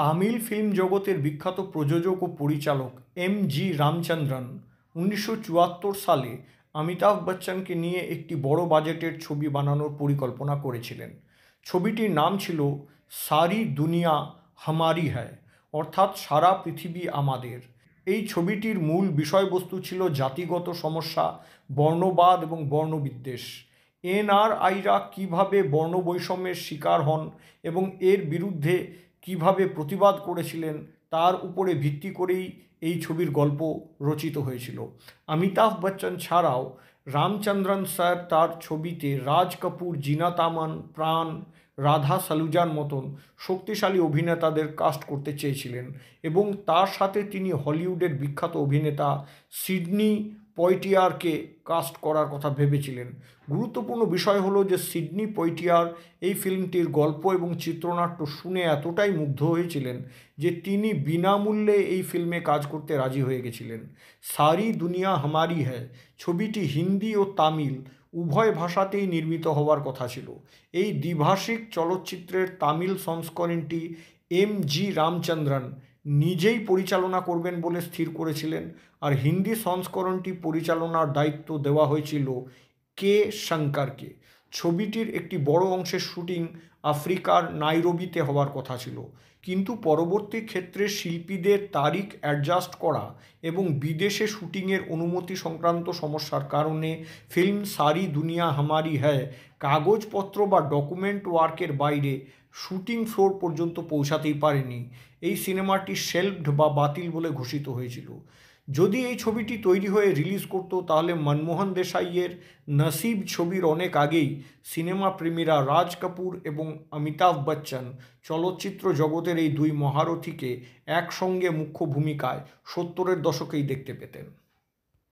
Tamil film জগতের বিখ্যাত প্রযোজক ও পরিচালক এম জি রামচন্দ্রন উনিশশো চুয়াত্তর সালে অমিতাভ বচ্চনকে নিয়ে একটি বড় বাজেটের ছবি বানানোর পরিকল্পনা করেছিলেন ছবিটির নাম ছিল সারি দুনিয়া হামারি হ্যায় অর্থাৎ সারা পৃথিবী আমাদের এই ছবিটির মূল বিষয়বস্তু ছিল জাতিগত সমস্যা বর্ণবাদ এবং বর্ণবিদ্বেষ এনআরআইরা কীভাবে বর্ণবৈষম্যের শিকার হন এবং এর বিরুদ্ধে কিভাবে প্রতিবাদ করেছিলেন তার উপরে ভিত্তি করেই এই ছবির গল্প রচিত হয়েছিল অমিতাভ বচ্চন ছাড়াও রামচন্দ্রন স্যার তার ছবিতে রাজ কাপুর জিনা তামান প্রাণ রাধা সালুজার মতন শক্তিশালী অভিনেতাদের কাস্ট করতে চেয়েছিলেন এবং তার সাথে তিনি হলিউডের বিখ্যাত অভিনেতা সিডনি পয়টিয়ারকে কাস্ট করার কথা ভেবেছিলেন গুরুত্বপূর্ণ বিষয় হলো যে সিডনি পয়টিয়ার এই ফিল্মটির গল্প এবং চিত্রনাট্য শুনে এতটাই মুগ্ধ হয়েছিলেন যে তিনি বিনামূল্যে এই ফিল্মে কাজ করতে রাজি হয়ে গেছিলেন সারি দুনিয়া হামারি হ্যায় ছবিটি হিন্দি ও তামিল উভয় ভাষাতেই নির্মিত হওয়ার কথা ছিল এই দ্বিভাষিক চলচ্চিত্রের তামিল সংস্করণটি এম জি রামচন্দ্রন নিজেই পরিচালনা করবেন বলে স্থির করেছিলেন আর হিন্দি সংস্করণটি পরিচালনার দায়িত্ব দেওয়া হয়েছিল কে শঙ্করকে ছবিটির একটি বড় অংশের শ্যুটিং আফ্রিকার নাইরোবিতে হওয়ার কথা ছিল কিন্তু পরবর্তী ক্ষেত্রে শিল্পীদের তারিখ অ্যাডজাস্ট করা এবং বিদেশে শ্যুটিংয়ের অনুমতি সংক্রান্ত সমস্যার কারণে ফিল্ম সারি দুনিয়া হামারি হ্যায় কাগজপত্র বা ডকুমেন্ট ওয়ার্কের বাইরে শ্যুটিং ফ্লোর পর্যন্ত পৌঁছাতেই পারেনি এই সিনেমাটি শেলভড বা বাতিল বলে ঘোষিত হয়েছিল যদি এই ছবিটি তৈরি হয়ে রিলিজ করতো তাহলে মনমোহন দেশাইয়ের নসিব ছবির অনেক আগেই সিনেমা প্রেমীরা রাজ কাপুর এবং অমিতাভ বচ্চন চলচ্চিত্র জগতের এই দুই মহারথীকে একসঙ্গে মুখ্য ভূমিকায় সত্তরের দশকেই দেখতে পেতেন